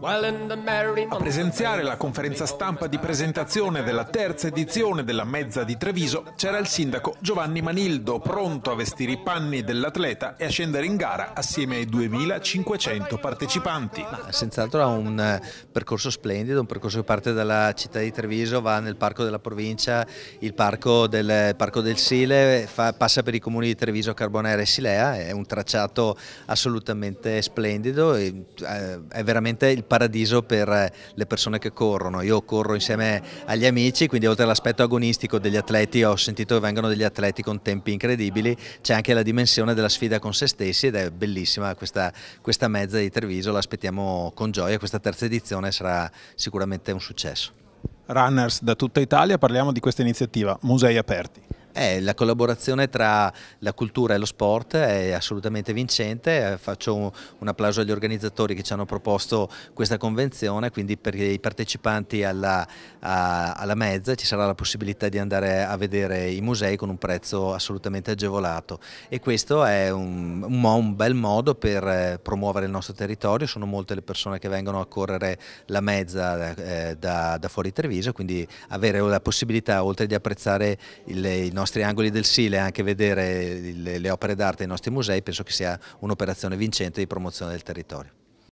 A presenziare la conferenza stampa di presentazione della terza edizione della Mezza di Treviso c'era il sindaco Giovanni Manildo, pronto a vestire i panni dell'atleta e a scendere in gara assieme ai 2500 partecipanti. Senz'altro ha un eh, percorso splendido, un percorso che parte dalla città di Treviso, va nel parco della provincia, il parco del, parco del Sile, fa, passa per i comuni di Treviso, Carbonera e Silea, è un tracciato assolutamente splendido, eh, è veramente il paradiso per eh, le persone che corrono. Io corro insieme agli amici, quindi oltre all'aspetto agonistico degli atleti ho sentito che vengono degli atleti con tempi incredibili, c'è anche la dimensione della sfida con se stessi ed è bellissima questa, questa mezza di Treviso, l'aspettiamo con gioia, questa terza edizione sarà sicuramente un successo. Runners da tutta Italia, parliamo di questa iniziativa, Musei Aperti. Eh, la collaborazione tra la cultura e lo sport è assolutamente vincente, eh, faccio un, un, applauso agli organizzatori che ci hanno proposto questa convenzione, quindi per i partecipanti alla, a, alla mezza ci sarà la possibilità di andare a vedere i musei con un prezzo assolutamente agevolato e questo è un, un, un bel modo per eh, promuovere il nostro territorio, sono molte le persone che vengono a correre la mezza eh, da, da fuori Treviso, quindi avere la possibilità oltre di apprezzare il, il nostro nostri angoli del Sile, anche vedere le, le opere d'arte nei nostri musei, penso che sia un'operazione vincente di promozione del territorio.